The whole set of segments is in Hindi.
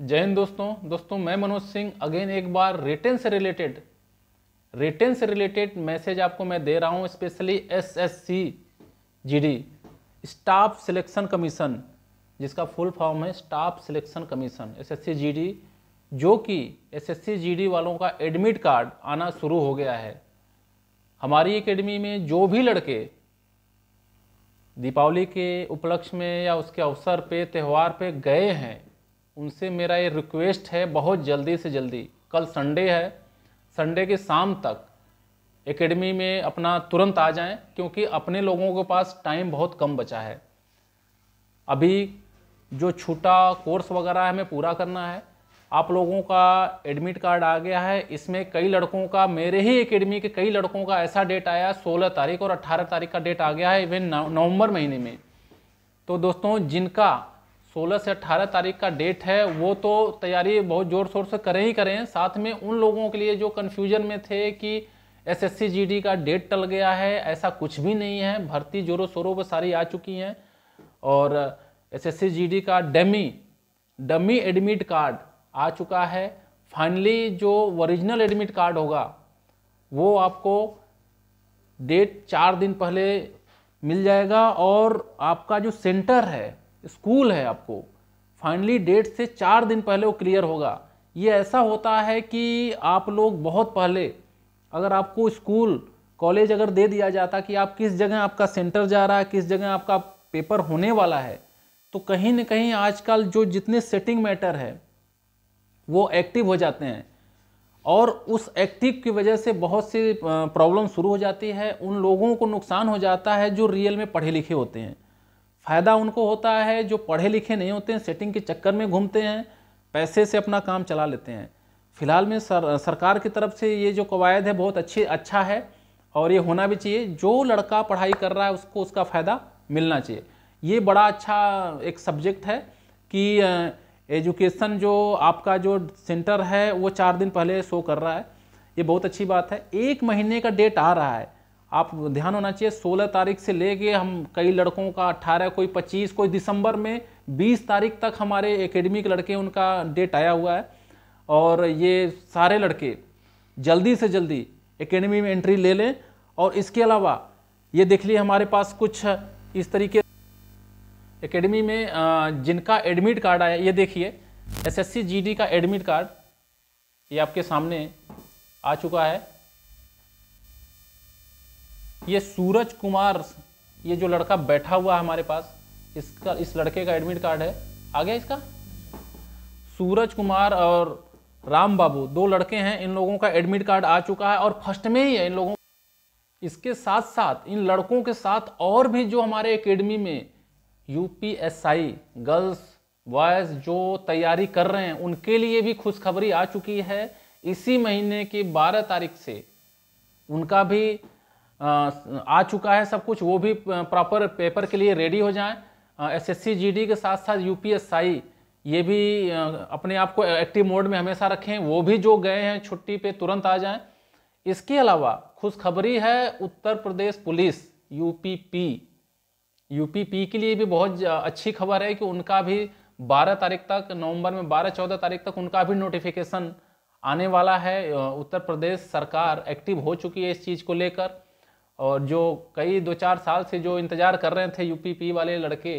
जय हिंद दोस्तों दोस्तों मैं मनोज सिंह अगेन एक बार रिटर्न से रिलेटेड रिटर्न से रिलेटेड मैसेज आपको मैं दे रहा हूँ specially S S C G D staff selection commission जिसका फुल फॉर्म है staff selection commission S S C G D जो कि S S C G D वालों का एडमिट कार्ड आना शुरू हो गया है हमारी एकेडमी में जो भी लड़के दीपावली के उपलक्ष्य में या उसके अवसर पे त्यौहार पे गए हैं उनसे मेरा ये रिक्वेस्ट है बहुत जल्दी से जल्दी कल संडे है संडे के शाम तक एकेडमी में अपना तुरंत आ जाएं क्योंकि अपने लोगों के पास टाइम बहुत कम बचा है अभी जो छूटा कोर्स वगैरह है हमें पूरा करना है आप लोगों का एडमिट कार्ड आ गया है इसमें कई लड़कों का मेरे ही एकेडमी के कई लड़कों का ऐसा डेट आया 16 तारीख और 18 तारीख का डेट आ गया है इवन नवंबर महीने में तो दोस्तों जिनका सोलह से अट्ठारह तारीख का डेट है वो तो तैयारी बहुत ज़ोर शोर से करें ही करें साथ में उन लोगों के लिए जो कन्फ्यूजन में थे कि एस एस का डेट टल गया है ऐसा कुछ भी नहीं है भर्ती जोरों शोरों पर सारी आ चुकी हैं और एस एस का डमी डमी एडमिट कार्ड आ चुका है फाइनली जो ओरिजिनल एडमिट कार्ड होगा वो आपको डेट चार दिन पहले मिल जाएगा और आपका जो सेंटर है स्कूल है आपको फाइनली डेट से चार दिन पहले वो क्लियर होगा ये ऐसा होता है कि आप लोग बहुत पहले अगर आपको स्कूल कॉलेज अगर दे दिया जाता कि आप किस जगह आपका सेंटर जा रहा है किस जगह आपका पेपर होने वाला है तो कहीं ना कहीं आजकल जो जितने सेटिंग मैटर है वो एक्टिव हो जाते हैं और उस एक्टिव की वजह से बहुत सी प्रॉब्लम शुरू हो जाती है उन लोगों को नुकसान हो जाता है जो रियल में पढ़े लिखे होते हैं फ़ायदा उनको होता है जो पढ़े लिखे नहीं होते हैं सेटिंग के चक्कर में घूमते हैं पैसे से अपना काम चला लेते हैं फिलहाल में सर सरकार की तरफ से ये जो कवायद है बहुत अच्छी अच्छा है और ये होना भी चाहिए जो लड़का पढ़ाई कर रहा है उसको उसका फ़ायदा मिलना चाहिए ये बड़ा अच्छा एक सब्जेक्ट है कि एजुकेशन जो आपका जो सेंटर है वो चार दिन पहले शो कर रहा है ये बहुत अच्छी बात है एक महीने का डेट आ रहा है आप ध्यान होना चाहिए 16 तारीख से लेके हम कई लड़कों का 18 कोई 25 कोई दिसंबर में 20 तारीख तक हमारे एकेडमी के लड़के उनका डेट आया हुआ है और ये सारे लड़के जल्दी से जल्दी एकेडमी में एंट्री ले लें और इसके अलावा ये देख लिए हमारे पास कुछ इस तरीके एकेडमी में जिनका एडमिट कार्ड आया ये देखिए एसएससी जीडी का एडमिट कार्ड ये आपके सामने आ चुका है ये सूरज कुमार ये जो लड़का बैठा हुआ है हमारे पास इसका इस लड़के का एडमिट कार्ड है आ गया इसका सूरज कुमार और राम बाबू दो लड़के हैं इन लोगों का एडमिट कार्ड आ चुका है और फर्स्ट में ही है इन लोगों इसके साथ साथ इन लड़कों के साथ और भी जो हमारे एकेडमी में यू गर्ल्स बॉयज़ जो तैयारी कर रहे हैं उनके लिए भी खुशखबरी आ चुकी है इसी महीने की 12 तारीख से उनका भी आ चुका है सब कुछ वो भी प्रॉपर पेपर के लिए रेडी हो जाएं एसएससी जीडी के साथ साथ यूपीएसआई ये भी अपने आप को एक्टिव मोड में हमेशा रखें वो भी जो गए हैं छुट्टी पे तुरंत आ जाएं इसके अलावा खुशखबरी है Uttar Pradesh police UPP UPP के लिए भी बहुत अच्छी खबर है कि उनका भी 12 तारीख तक नवंबर में 12 चौदह तारीख तक उनका भी नोटिफिकेशन आने वाला है उत्तर प्रदेश सरकार एक्टिव हो चुकी है इस चीज़ को लेकर और जो कई दो चार साल से जो इंतज़ार कर रहे थे यूपीपी वाले लड़के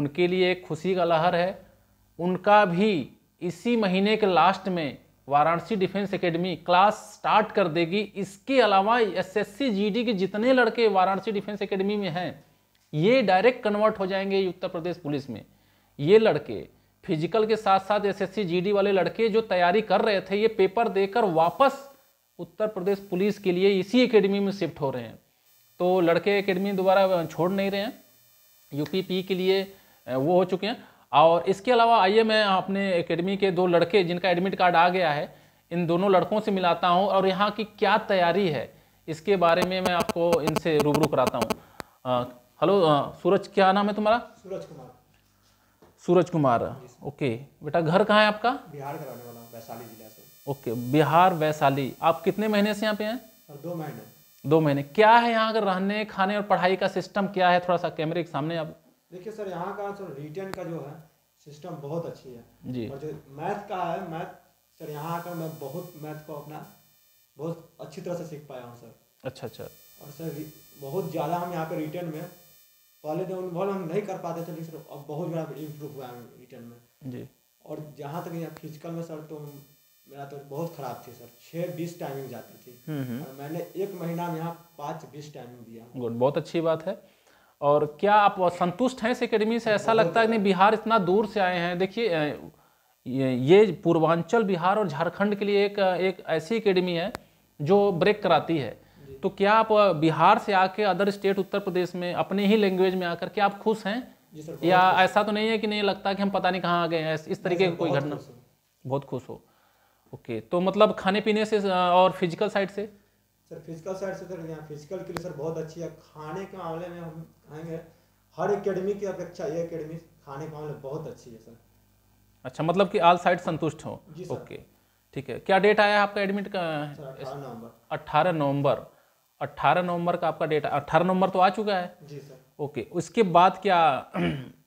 उनके लिए खुशी का लहर है उनका भी इसी महीने के लास्ट में Varanasi defence academy class start कर देगी इसके अलावा एसएससी जीडी के जितने लड़के वाराणसी डिफेंस एकेडमी में हैं ये डायरेक्ट कन्वर्ट हो जाएंगे उत्तर प्रदेश पुलिस में ये लड़के फिजिकल के साथ साथ एसएससी जीडी वाले लड़के जो तैयारी कर रहे थे ये पेपर देकर वापस उत्तर प्रदेश पुलिस के लिए इसी एकेडमी में शिफ्ट हो रहे हैं तो लड़के एकेडमी दोबारा छोड़ नहीं रहे हैं यूपीपी के लिए वो हो चुके हैं और इसके अलावा आइए मैं अपने एकेडमी के दो लड़के जिनका एडमिट कार्ड आ गया है इन दोनों लड़कों से मिलाता हूँ और यहाँ की क्या तैयारी है इसके बारे में मैं आपको इनसे रूबरू कराता हूँ हेलो सूरज क्या नाम है तुम्हारा सूरज कुमार सूरज कुमार ओके बेटा घर कहाँ है आपका बिहार का रहने वाला वैशाली जिला ओके बिहार वैशाली आप कितने महीने से यहाँ पे हैं दो महीने दो महीने क्या है यहाँ अगर रहने खाने और पढ़ाई का सिस्टम क्या है थोड़ा सा कैमरे के सामने आप देखिए सर यहाँ का सर रिटर्न का जो है सिस्टम बहुत अच्छी है जी और जो मैथ का है मैथ सर यहाँ आकर मैं बहुत मैथ को अपना बहुत अच्छी तरह से सीख पाया हूँ सर अच्छा अच्छा और सर बहुत ज़्यादा हम यहाँ पे रिटर्न में पहले तो इन्वॉल्व हम नहीं कर पाते थे लेकिन सर अब बहुत ज़्यादा इम्प्रूव हुआ है रिटर्न में जी और जहाँ तक यहाँ फिजिकल में सर तो मेरा तो बहुत खराब थी सर छः बीस टाइमिंग जाती थी हम्म, हम्म। और मैंने एक महीना में यहाँ पाँच बीस टाइमिंग दिया गुड बहुत अच्छी बात है और क्या आप संतुष्ट हैं इस एकेडमी से ऐसा लगता है कि बिहार इतना दूर से आए हैं देखिए ये पूर्वांचल बिहार और झारखंड के लिए एक एक ऐसी एकेडमी है जो ब्रेक कराती है तो क्या आप बिहार से आके अदर स्टेट उत्तर प्रदेश में अपने ही लैंग्वेज में आकर क्या आप खुश हैं या ऐसा तो नहीं है कि नहीं लगता कि हम पता नहीं कहाँ आ गए हैं इस तरीके की कोई घटना बहुत खुश हो ओके तो मतलब खाने पीने से और फिजिकल साइड से सर फिजिकल साइड से सर यहाँ फिजिकल के लिए सर बहुत अच्छी है खाने के मामले में हम कहेंगे हर एकेडमी की अपेक्षा ये एकेडमी खाने के मामले में बहुत अच्छी है सर अच्छा मतलब कि आल साइड संतुष्ट हो ओके ठीक है क्या डेट आया आपका एडमिट का अट्ठारह नवंबर अट्ठारह नवंबर अट्ठारह नवंबर का आपका डेट अट्ठारह नवंबर तो आ चुका है जी सर ओके उसके बाद क्या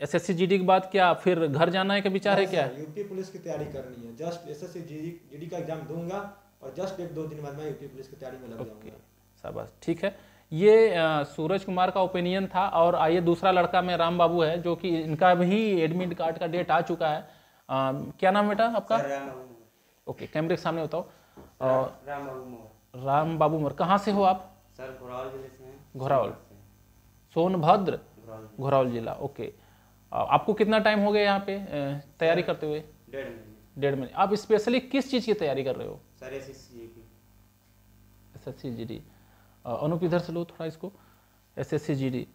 एस एस सी के बाद क्या फिर घर जाना है का विचार है क्या यूपी पुलिस की तैयारी करनी है जस्ट एस एस सी का एग्जाम दूंगा और जस्ट एक दो दिन बाद मैं यूपी पुलिस की तैयारी में लग जाऊंगा शाबाश ठीक है ये आ, सूरज कुमार का ओपिनियन था और आइए दूसरा लड़का में राम बाबू है जो कि इनका भी एडमिट कार्ड का डेट आ चुका है आ, क्या नाम बेटा आपका ओके कैमरे के सामने बताओ राम बाबू मोर राम बाबू मोर कहाँ से हो आप सर घोरावल जिले से घोरावल सोनभद्र घोरावल जिला ओके आपको कितना टाइम हो गया यहाँ पे तैयारी करते हुए डेढ़ महीने आप स्पेशली किस चीज़ की तैयारी कर रहे हो sir S S C G D Anup इधर से लो थोड़ा इसको S S C G D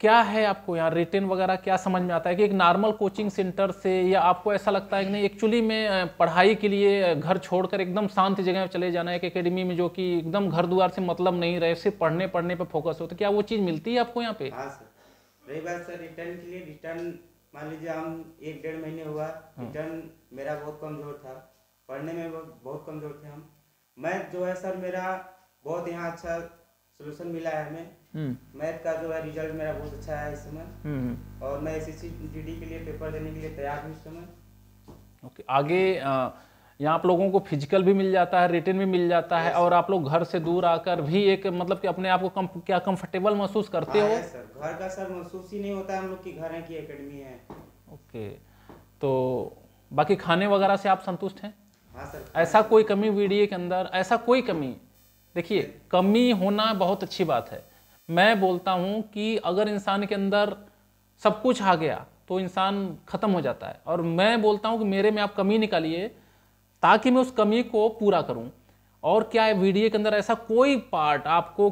क्या है आपको यहाँ रिटेन वगैरह क्या समझ में आता है कि एक नॉर्मल कोचिंग सेंटर से या आपको ऐसा लगता है कि नहीं एक्चुअली में पढ़ाई के लिए घर छोड़कर एकदम शांत जगह पर चले जाना है एक एकेडमी में जो कि एकदम घर द्वार से मतलब नहीं रहे सिर्फ पढ़ने पढ़ने पर फोकस हो तो क्या वो चीज़ मिलती है आपको यहाँ पे हाँ सर रही बात सर रिटर्न के लिए रिटर्न मान लीजिए हम एक डेढ़ महीने हुआ रिटर्न हाँ। मेरा बहुत कमज़ोर था पढ़ने में बहुत कमज़ोर थे हम मैथ जो है सर मेरा बहुत यहाँ अच्छा सोल्यूशन मिला है हमें हम्म। मैथ का जो है रिजल्ट मेरा बहुत अच्छा है इस समय हम्म, हम्म। और मैं एस एस के लिए पेपर देने के लिए तैयार हूँ इस समय ओके आगे यहाँ आप लोगों को फिजिकल भी मिल जाता है रिटर्न भी मिल जाता है और आप लोग घर से दूर आकर भी एक मतलब कि अपने आप को कम, क्या कंफर्टेबल महसूस करते हो सर हाँ, घर का सर महसूस ही नहीं होता है हम लोग की घर है की एकेडमी है ओके तो बाकी खाने वगैरह से आप संतुष्ट हैं हाँ सर ऐसा कोई कमी वीडियो के अंदर ऐसा कोई कमी देखिए कमी होना बहुत अच्छी बात है मैं बोलता हूँ कि अगर इंसान के अंदर सब कुछ आ गया तो इंसान ख़त्म हो जाता है और मैं बोलता हूँ कि मेरे में आप कमी निकालिए ताकि मैं उस कमी को पूरा करूँ और क्या है वीडियो के अंदर ऐसा कोई पार्ट आपको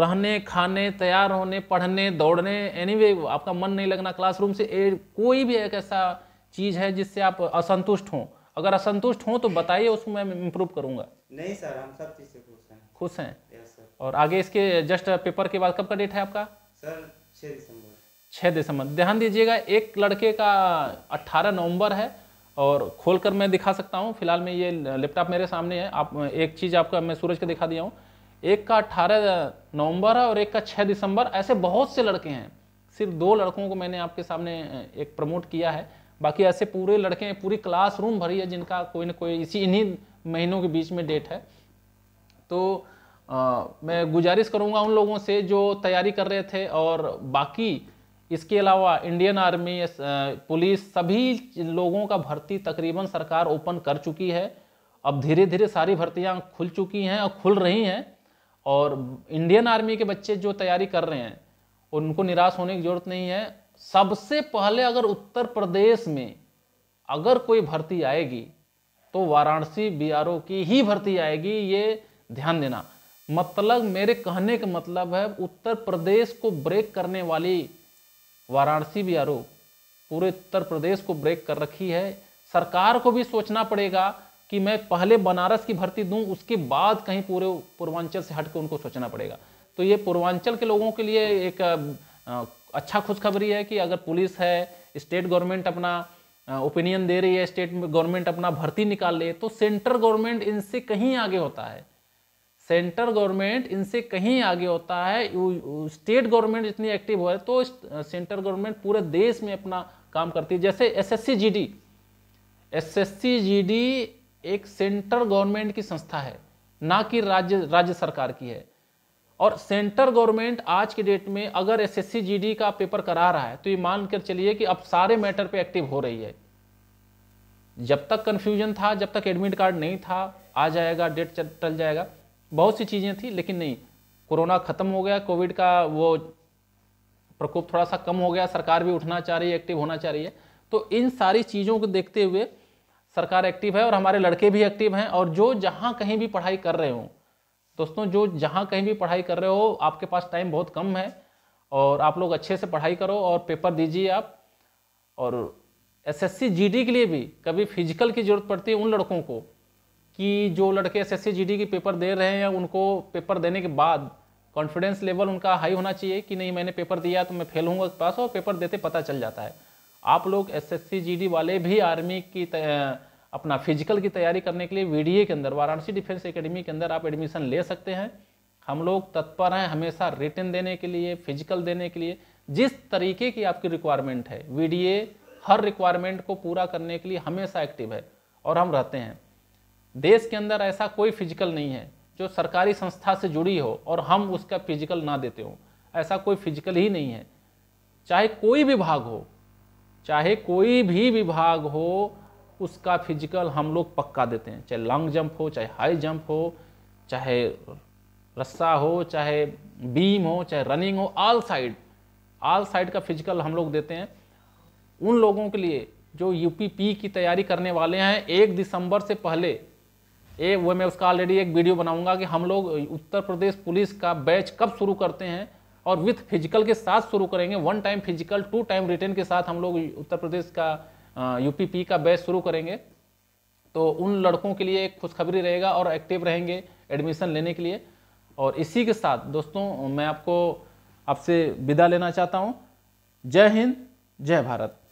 रहने खाने तैयार होने पढ़ने दौड़ने एनी anyway, आपका मन नहीं लगना क्लासरूम से ए, कोई भी एक ऐसा चीज़ है जिससे आप असंतुष्ट हों अगर असंतुष्ट हों तो बताइए उसको मैं इम्प्रूव करूँगा नहीं सर हम सब चीज़ से खुश हैं और आगे इसके जस्ट पेपर के बाद कब का डेट है आपका सर छः दिसंबर छः दिसंबर ध्यान दीजिएगा एक लड़के का अट्ठारह नवंबर है और खोल कर मैं दिखा सकता हूँ फिलहाल में ये लैपटॉप मेरे सामने है आप एक चीज़ आपका मैं सूरज का दिखा दिया हूँ एक का अट्ठारह नवंबर है और एक का छः दिसंबर ऐसे बहुत से लड़के हैं सिर्फ दो लड़कों को मैंने आपके सामने एक प्रमोट किया है बाकी ऐसे पूरे लड़के हैं पूरी क्लासरूम भरी है जिनका कोई ना कोई इसी इन्हीं महीनों के बीच में डेट है तो आ, मैं गुजारिश करूंगा उन लोगों से जो तैयारी कर रहे थे और बाकी इसके अलावा इंडियन आर्मी पुलिस सभी लोगों का भर्ती तकरीबन सरकार ओपन कर चुकी है अब धीरे धीरे सारी भर्तियाँ खुल चुकी हैं और खुल रही हैं और इंडियन आर्मी के बच्चे जो तैयारी कर रहे हैं उनको निराश होने की ज़रूरत नहीं है सबसे पहले अगर उत्तर प्रदेश में अगर कोई भर्ती आएगी तो वाराणसी बीआरओ की ही भर्ती आएगी ये ध्यान देना मतलब मेरे कहने का मतलब है उत्तर प्रदेश को ब्रेक करने वाली वाराणसी भी आरोप पूरे उत्तर प्रदेश को ब्रेक कर रखी है सरकार को भी सोचना पड़ेगा कि मैं पहले बनारस की भर्ती दूं उसके बाद कहीं पूरे पूर्वांचल से हट के उनको सोचना पड़ेगा तो ये पूर्वांचल के लोगों के लिए एक अच्छा खुशखबरी है कि अगर पुलिस है स्टेट गवर्नमेंट अपना ओपिनियन दे रही है स्टेट गवर्नमेंट अपना भर्ती निकाल ले तो सेंट्रल गवर्नमेंट इनसे कहीं आगे होता है सेंट्रल गवर्नमेंट इनसे कहीं आगे होता है स्टेट गवर्नमेंट जितनी एक्टिव हो तो सेंट्रल गवर्नमेंट पूरे देश में अपना काम करती है जैसे एसएससी जीडी एसएससी जीडी एक सेंट्रल गवर्नमेंट की संस्था है ना कि राज्य राज्य सरकार की है और सेंट्रल गवर्नमेंट आज के डेट में अगर एसएससी जीडी का पेपर करा रहा है तो ये मान कर चलिए कि अब सारे मैटर पे एक्टिव हो रही है जब तक कन्फ्यूजन था जब तक एडमिट कार्ड नहीं था आ जाएगा डेट चल जाएगा बहुत सी चीज़ें थी लेकिन नहीं कोरोना ख़त्म हो गया कोविड का वो प्रकोप थोड़ा सा कम हो गया सरकार भी उठना चाह रही है एक्टिव होना चाह रही है तो इन सारी चीज़ों को देखते हुए सरकार एक्टिव है और हमारे लड़के भी एक्टिव हैं और जो जहाँ कहीं भी पढ़ाई कर रहे हों दोस्तों जो जहाँ कहीं भी पढ़ाई कर रहे हो आपके पास टाइम बहुत कम है और आप लोग अच्छे से पढ़ाई करो और पेपर दीजिए आप और एसएससी जीडी के लिए भी कभी फिजिकल की ज़रूरत पड़ती है उन लड़कों को कि जो लड़के एस एस के पेपर दे रहे हैं उनको पेपर देने के बाद कॉन्फिडेंस लेवल उनका हाई होना चाहिए कि नहीं मैंने पेपर दिया तो मैं फेल हूँ पास और पेपर देते पता चल जाता है आप लोग एस एस वाले भी आर्मी की अपना फिजिकल की तैयारी करने के लिए वी के अंदर वाराणसी डिफेंस एकेडमी के अंदर आप एडमिशन ले सकते हैं हम लोग तत्पर हैं हमेशा रिटर्न देने के लिए फिजिकल देने के लिए जिस तरीके की आपकी रिक्वायरमेंट है वी हर रिक्वायरमेंट को पूरा करने के लिए हमेशा एक्टिव है और हम रहते हैं देश के अंदर ऐसा कोई फिजिकल नहीं है जो सरकारी संस्था से जुड़ी हो और हम उसका फिजिकल ना देते हो ऐसा कोई फिजिकल ही नहीं है चाहे कोई विभाग हो चाहे कोई भी विभाग हो उसका फिजिकल हम लोग पक्का देते हैं चाहे लॉन्ग जंप हो चाहे हाई जंप हो चाहे रस्सा हो चाहे बीम हो चाहे रनिंग हो आल साइड आल साइड का फिजिकल हम लोग देते हैं उन लोगों के लिए जो यूपीपी की तैयारी करने वाले हैं एक दिसंबर से पहले ये वो मैं उसका ऑलरेडी एक वीडियो बनाऊंगा कि हम लोग उत्तर प्रदेश पुलिस का बैच कब शुरू करते हैं और विथ फिजिकल के साथ शुरू करेंगे one time physical two time return के साथ हम लोग उत्तर प्रदेश का यूपीपी का बैच शुरू करेंगे तो उन लड़कों के लिए एक खुशखबरी रहेगा और एक्टिव रहेंगे एडमिशन लेने के लिए और इसी के साथ दोस्तों मैं आपको आपसे विदा लेना चाहता हूँ जय हिंद जय भारत